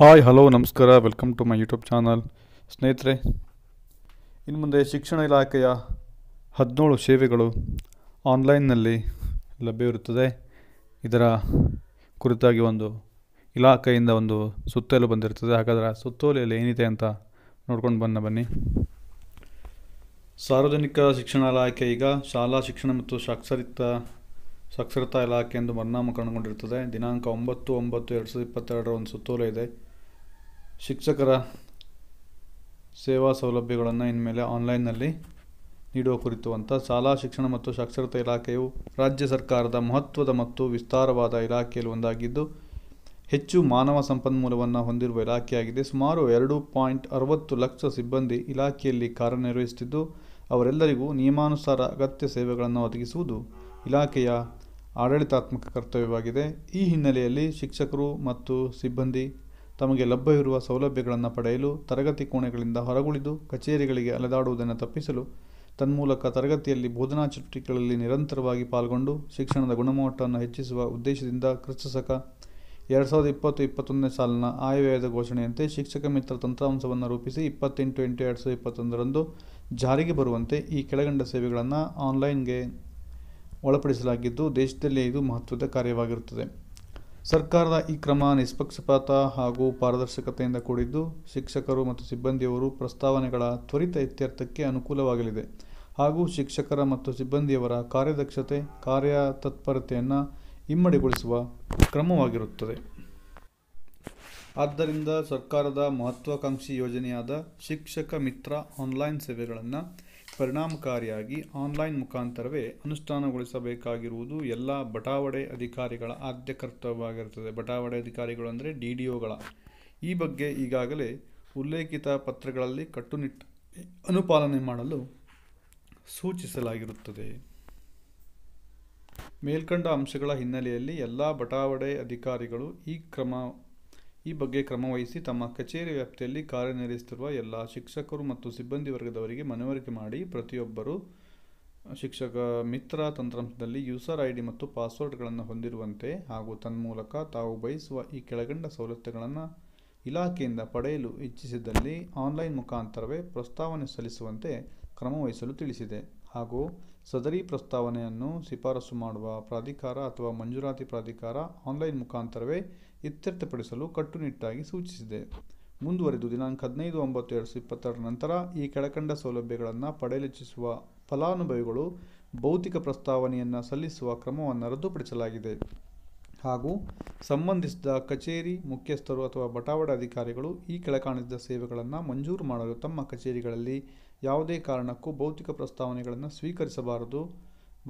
Hi hello ನಮಸ್ಕಾರ welcome to my YouTube channel ಸ್ನೇಹಿತರೆ ಇನ್ನು ಮುಂದೆ ಶಿಕ್ಷಣ ಇಲಾಖೆಯ ಹದಿನೇಳು ಸೇವೆಗಳು ಆನ್ಲೈನ್ನಲ್ಲಿ ಲಭ್ಯವಿರುತ್ತದೆ ಇದರ ಕುರಿತಾಗಿ ಒಂದು ಇಲಾಖೆಯಿಂದ ಒಂದು ಸುತ್ತೋಲೆ ಬಂದಿರುತ್ತದೆ ಹಾಗಾದರೆ ಸುತ್ತೋಲೆಯಲ್ಲಿ ಏನಿದೆ ಅಂತ ನೋಡ್ಕೊಂಡು ಬನ್ನ ಬನ್ನಿ ಸಾರ್ವಜನಿಕ ಶಿಕ್ಷಣ ಇಲಾಖೆ ಈಗ ಶಾಲಾ ಶಿಕ್ಷಣ ಮತ್ತು ಸಾಕ್ಷರಿತ ಸಾಕ್ಷರತಾ ಇಲಾಖೆ ಎಂದು ಕಂಡುಕೊಂಡಿರುತ್ತದೆ ದಿನಾಂಕ ಒಂಬತ್ತು ಒಂಬತ್ತು ಎರಡು ಸಾವಿರದ ಇಪ್ಪತ್ತೆರಡರ ಒಂದು ಸುತ್ತೋಲೆ ಇದೆ ಶಿಕ್ಷಕರ ಸೇವಾ ಸೌಲಭ್ಯಗಳನ್ನು ಇನ್ಮೇಲೆ ಆನ್ಲೈನ್ನಲ್ಲಿ ನೀಡುವ ಕುರಿತು ಅಂತ ಶಾಲಾ ಶಿಕ್ಷಣ ಮತ್ತು ಸಾಕ್ಷರತಾ ಇಲಾಖೆಯು ರಾಜ್ಯ ಸರ್ಕಾರದ ಮಹತ್ವದ ಮತ್ತು ವಿಸ್ತಾರವಾದ ಇಲಾಖೆಯಲ್ಲಿ ಒಂದಾಗಿದ್ದು ಹೆಚ್ಚು ಮಾನವ ಸಂಪನ್ಮೂಲವನ್ನು ಹೊಂದಿರುವ ಇಲಾಖೆಯಾಗಿದೆ ಸುಮಾರು ಎರಡು ಪಾಯಿಂಟ್ ಅರವತ್ತು ಲಕ್ಷ ಸಿಬ್ಬಂದಿ ಇಲಾಖೆಯಲ್ಲಿ ಕಾರ್ಯನಿರ್ವಹಿಸುತ್ತಿದ್ದು ಅವರೆಲ್ಲರಿಗೂ ನಿಯಮಾನುಸಾರ ಅಗತ್ಯ ಸೇವೆಗಳನ್ನು ಒದಗಿಸುವುದು ಇಲಾಖೆಯ ಆಡಳಿತಾತ್ಮಕ ಕರ್ತವ್ಯವಾಗಿದೆ ಈ ಹಿನ್ನೆಲೆಯಲ್ಲಿ ಶಿಕ್ಷಕರು ಮತ್ತು ಸಿಬ್ಬಂದಿ ತಮಗೆ ಲಭ್ಯವಿರುವ ಸೌಲಭ್ಯಗಳನ್ನು ಪಡೆಯಲು ತರಗತಿ ಕೋಣೆಗಳಿಂದ ಹೊರಗುಳಿದು ಕಚೇರಿಗಳಿಗೆ ಅಲೆದಾಡುವುದನ್ನು ತಪ್ಪಿಸಲು ತನ್ಮೂಲಕ ತರಗತಿಯಲ್ಲಿ ಬೋಧನಾ ಚಟುವಟಿಕೆಗಳಲ್ಲಿ ನಿರಂತರವಾಗಿ ಪಾಲ್ಗೊಂಡು ಶಿಕ್ಷಣದ ಗುಣಮಟ್ಟವನ್ನು ಹೆಚ್ಚಿಸುವ ಉದ್ದೇಶದಿಂದ ಕ್ರಿಸ್ತ ಎರಡು ಸಾವಿರದ ಇಪ್ಪತ್ತು ಇಪ್ಪತ್ತೊಂದನೇ ಸಾಲಿನ ಆಯವ್ಯಯದ ಘೋಷಣೆಯಂತೆ ಶಿಕ್ಷಕ ಮಿತ್ರ ತಂತ್ರಾಂಶವನ್ನು ರೂಪಿಸಿ ಇಪ್ಪತ್ತೆಂಟು ಎಂಟು ಎರಡು ಸಾವಿರದ ಇಪ್ಪತ್ತೊಂದರಂದು ಜಾರಿಗೆ ಬರುವಂತೆ ಈ ಕೆಳಗಂಡ ಸೇವೆಗಳನ್ನು ಆನ್ಲೈನ್ಗೆ ಒಳಪಡಿಸಲಾಗಿದ್ದು ದೇಶದಲ್ಲೇ ಇದು ಮಹತ್ವದ ಕಾರ್ಯವಾಗಿರುತ್ತದೆ ಸರ್ಕಾರದ ಈ ಕ್ರಮ ನಿಷ್ಪಕ್ಷಪಾತ ಹಾಗೂ ಪಾರದರ್ಶಕತೆಯಿಂದ ಕೂಡಿದ್ದು ಶಿಕ್ಷಕರು ಮತ್ತು ಸಿಬ್ಬಂದಿಯವರು ಪ್ರಸ್ತಾವನೆಗಳ ತ್ವರಿತ ಇತ್ಯರ್ಥಕ್ಕೆ ಅನುಕೂಲವಾಗಲಿದೆ ಹಾಗೂ ಶಿಕ್ಷಕರ ಮತ್ತು ಸಿಬ್ಬಂದಿಯವರ ಕಾರ್ಯದಕ್ಷತೆ ಕಾರ್ಯ ತತ್ಪರತೆಯನ್ನು ಇಮ್ಮಡಿಗೊಳಿಸುವ ಕ್ರಮವಾಗಿರುತ್ತದೆ ಆದ್ದರಿಂದ ಸರ್ಕಾರದ ಮಹತ್ವಾಕಾಂಕ್ಷಿ ಯೋಜನೆಯಾದ ಶಿಕ್ಷಕ ಮಿತ್ರ ಆನ್ಲೈನ್ ಸೇವೆಗಳನ್ನು ಪರಿಣಾಮಕಾರಿಯಾಗಿ ಆನ್ಲೈನ್ ಮುಖಾಂತರವೇ ಅನುಷ್ಠಾನಗೊಳಿಸಬೇಕಾಗಿರುವುದು ಎಲ್ಲ ಬಟಾವಡೆ ಅಧಿಕಾರಿಗಳ ಆದ್ಯ ಕರ್ತವ್ಯವಾಗಿರುತ್ತದೆ ಬಟಾವಣೆ ಅಧಿಕಾರಿಗಳು ಅಂದರೆ ಡಿ ಡಿ ಒಗಳ ಈ ಬಗ್ಗೆ ಈಗಾಗಲೇ ಉಲ್ಲೇಖಿತ ಪತ್ರಗಳಲ್ಲಿ ಕಟ್ಟುನಿಟ್ಟು ಅನುಪಾಲನೆ ಮಾಡಲು ಸೂಚಿಸಲಾಗಿರುತ್ತದೆ ಮೇಲ್ಕಂಡ ಅಂಶಗಳ ಹಿನ್ನೆಲೆಯಲ್ಲಿ ಎಲ್ಲ ಬಟಾವಡೆ ಅಧಿಕಾರಿಗಳು ಈ ಕ್ರಮ ಈ ಬಗ್ಗೆ ಕ್ರಮವಹಿಸಿ ತಮ್ಮ ಕಚೇರಿ ವ್ಯಾಪ್ತಿಯಲ್ಲಿ ಕಾರ್ಯನಿರ್ವಹಿಸುತ್ತಿರುವ ಎಲ್ಲ ಶಿಕ್ಷಕರು ಮತ್ತು ಸಿಬ್ಬಂದಿ ವರ್ಗದವರಿಗೆ ಮನವರಿಕೆ ಮಾಡಿ ಪ್ರತಿಯೊಬ್ಬರು ಶಿಕ್ಷಕ ಮಿತ್ರ ತಂತ್ರಾಂಶದಲ್ಲಿ ಯೂಸರ್ ಐ ಡಿ ಮತ್ತು ಪಾಸ್ವರ್ಡ್ಗಳನ್ನು ಹೊಂದಿರುವಂತೆ ಹಾಗೂ ತನ್ಮೂಲಕ ತಾವು ಬಯಸುವ ಈ ಕೆಳಗಂಡ ಸೌಲಭ್ಯಗಳನ್ನು ಇಲಾಖೆಯಿಂದ ಪಡೆಯಲು ಇಚ್ಛಿಸಿದಲ್ಲಿ ಆನ್ಲೈನ್ ಮುಖಾಂತರವೇ ಪ್ರಸ್ತಾವನೆ ಸಲ್ಲಿಸುವಂತೆ ಕ್ರಮವಹಿಸಲು ತಿಳಿಸಿದೆ ಹಾಗೂ ಸದರಿ ಪ್ರಸ್ತಾವನೆಯನ್ನು ಶಿಫಾರಸು ಮಾಡುವ ಪ್ರಾಧಿಕಾರ ಅಥವಾ ಮಂಜೂರಾತಿ ಪ್ರಾಧಿಕಾರ ಆನ್ಲೈನ್ ಮುಖಾಂತರವೇ ಇತ್ಯರ್ಥಪಡಿಸಲು ಕಟ್ಟುನಿಟ್ಟಾಗಿ ಸೂಚಿಸಿದೆ. ಮುಂದುವರೆದು ದಿನಾಂಕ ಹದಿನೈದು ಒಂಬತ್ತು ಎರಡು ಸಾವಿರದ ಇಪ್ಪತ್ತಾರರ ನಂತರ ಈ ಕೆಳಕಂಡ ಸೌಲಭ್ಯಗಳನ್ನು ಪಡೆಯಲಿಚ್ಚಿಸುವ ಫಲಾನುಭವಿಗಳು ಭೌತಿಕ ಪ್ರಸ್ತಾವನೆಯನ್ನು ಸಲ್ಲಿಸುವ ಕ್ರಮವನ್ನು ರದ್ದುಪಡಿಸಲಾಗಿದೆ. ಹಾಗೂ ಸಂಬಂಧಿಸಿದ ಕಚೇರಿ ಮುಖ್ಯಸ್ಥರು ಅಥವಾ ಬಟಾವಡೆ ಅಧಿಕಾರಿಗಳು ಈ ಕೆಳಕಾಣಿದ ಸೇವೆಗಳನ್ನು ಮಂಜೂರು ಮಾಡಲು ತಮ್ಮ ಕಚೇರಿಗಳಲ್ಲಿ ಯಾವುದೇ ಕಾರಣಕ್ಕೂ ಭೌತಿಕ ಪ್ರಸ್ತಾವನೆಗಳನ್ನು ಸ್ವೀಕರಿಸಬಾರದು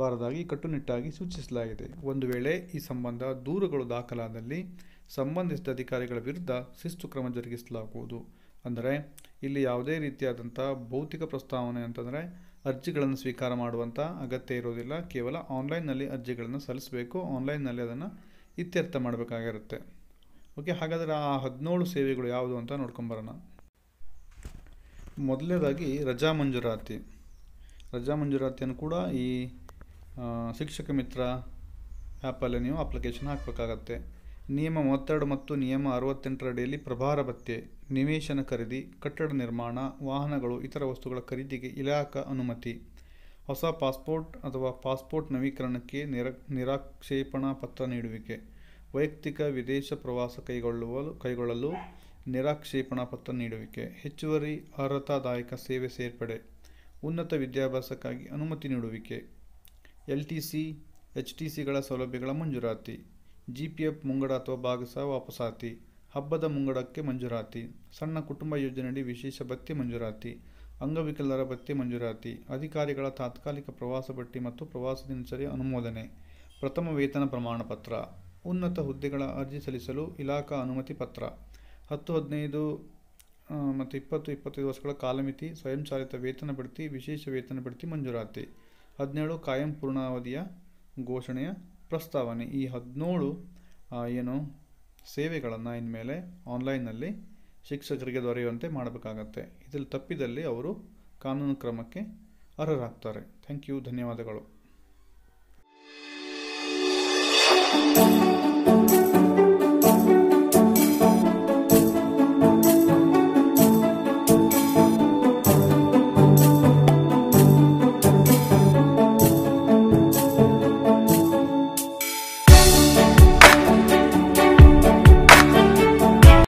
ಬಾರದಾಗಿ ಕಟ್ಟುನಿಟ್ಟಾಗಿ ಸೂಚಿಸಲಾಗಿದೆ ಒಂದು ವೇಳೆ ಈ ಸಂಬಂಧ ದೂರುಗಳು ದಾಖಲಾದಲ್ಲಿ ಸಂಬಂಧಿಸಿದ ಅಧಿಕಾರಿಗಳ ವಿರುದ್ಧ ಶಿಸ್ತು ಕ್ರಮ ಜರುಗಿಸಲಾಗುವುದು ಅಂದರೆ ಇಲ್ಲಿ ಯಾವುದೇ ರೀತಿಯಾದಂಥ ಭೌತಿಕ ಪ್ರಸ್ತಾವನೆ ಅಂತಂದರೆ ಅರ್ಜಿಗಳನ್ನು ಸ್ವೀಕಾರ ಮಾಡುವಂಥ ಅಗತ್ಯ ಇರೋದಿಲ್ಲ ಕೇವಲ ಆನ್ಲೈನ್ನಲ್ಲಿ ಅರ್ಜಿಗಳನ್ನು ಸಲ್ಲಿಸಬೇಕು ಆನ್ಲೈನ್ನಲ್ಲಿ ಅದನ್ನು ಇತ್ಯರ್ಥ ಮಾಡಬೇಕಾಗಿರುತ್ತೆ ಓಕೆ ಹಾಗಾದರೆ ಆ ಹದಿನೇಳು ಸೇವೆಗಳು ಯಾವುದು ಅಂತ ನೋಡ್ಕೊಂಬರೋಣ ಮೊದಲನೇದಾಗಿ ರಜಾ ಮಂಜೂರಾತಿ ರಜಾ ಮಂಜೂರಾತಿಯನ್ನು ಕೂಡ ಈ ಶಿಕ್ಷಕ ಮಿತ್ರ ಆ್ಯಪಲ್ಲಿ ನೀವು ಅಪ್ಲಿಕೇಶನ್ ಹಾಕಬೇಕಾಗತ್ತೆ ನಿಯಮ ಮೂವತ್ತೆರಡು ಮತ್ತು ನಿಯಮ ಅರವತ್ತೆಂಟರ ಅಡಿಯಲ್ಲಿ ಪ್ರಭಾರ ಭತ್ಯೆ ನಿವೇಶನ ಖರೀದಿ ಕಟ್ಟಡ ನಿರ್ಮಾಣ ವಾಹನಗಳು ಇತರ ವಸ್ತುಗಳ ಖರೀದಿಗೆ ಇಲಾಖಾ ಅನುಮತಿ ಹೊಸ ಪಾಸ್ಪೋರ್ಟ್ ಅಥವಾ ಪಾಸ್ಪೋರ್ಟ್ ನವೀಕರಣಕ್ಕೆ ನಿರ ನಿರಾಕ್ಷೇಪಣಾ ಪತ್ರ ನೀಡುವಿಕೆ ವೈಯಕ್ತಿಕ ವಿದೇಶ ಪ್ರವಾಸ ಕೈಗೊಳ್ಳುವ ಕೈಗೊಳ್ಳಲು ನಿರಾಕ್ಷೇಪಣಾ ಪತ್ರ ನೀಡುವಿಕೆ ಹೆಚ್ಚುವರಿ ಅರ್ಹತಾದಾಯಕ ಸೇವೆ ಸೇರ್ಪಡೆ ಉನ್ನತ ವಿದ್ಯಾಭ್ಯಾಸಕ್ಕಾಗಿ ಅನುಮತಿ ನೀಡುವಿಕೆ L T C H T ಸಿಗಳ ಸೌಲಭ್ಯಗಳ ಮಂಜೂರಾತಿ ಜಿ ಪಿ ಎಫ್ ಮುಂಗಡ ಅಥವಾ ಭಾಗಸ ವಾಪಸಾತಿ ಹಬ್ಬದ ಮುಂಗಡಕ್ಕೆ ಮಂಜೂರಾತಿ ಸಣ್ಣ ಕುಟುಂಬ ಯೋಜನೆಯಡಿ ವಿಶೇಷ ಭತ್ಯೆ ಮಂಜೂರಾತಿ ಅಂಗವಿಕಲರ ಭತ್ಯೆ ಮಂಜೂರಾತಿ ಅಧಿಕಾರಿಗಳ ತಾತ್ಕಾಲಿಕ ಪ್ರವಾಸ ಪಟ್ಟಿ ಮತ್ತು ಪ್ರವಾಸ ದಿನಚರಿ ಅನುಮೋದನೆ ಪ್ರಥಮ ವೇತನ ಪ್ರಮಾಣಪತ್ರ ಉನ್ನತ ಹುದ್ದೆಗಳ ಅರ್ಜಿ ಸಲ್ಲಿಸಲು ಇಲಾಖಾ ಅನುಮತಿ ಪತ್ರ ಹತ್ತು ಹದಿನೈದು ಮತ್ತು ಇಪ್ಪತ್ತು ಇಪ್ಪತ್ತೈದು ವರ್ಷಗಳ ಕಾಲಮಿತಿ ಸ್ವಯಂಚಾಲಿತ ವೇತನ ಬಡ್ತಿ ವಿಶೇಷ ವೇತನ ಬಡ್ತಿ ಮಂಜೂರಾತಿ ಹದಿನೇಳು ಕಾಯಂ ಪೂರ್ಣಾವಧಿಯ ಘೋಷಣೆಯ ಪ್ರಸ್ತಾವನೆ ಈ ಹದಿನೇಳು ಏನು ಸೇವೆಗಳನ್ನು ಇನ್ಮೇಲೆ ಆನ್ಲೈನ್ನಲ್ಲಿ ಶಿಕ್ಷಕರಿಗೆ ದೊರೆಯುವಂತೆ ಮಾಡಬೇಕಾಗತ್ತೆ ಇದರಲ್ಲಿ ತಪ್ಪಿದಲ್ಲಿ ಅವರು ಕಾನೂನು ಕ್ರಮಕ್ಕೆ ಅರ್ಹರಾಗ್ತಾರೆ ಥ್ಯಾಂಕ್ ಯು ಧನ್ಯವಾದಗಳು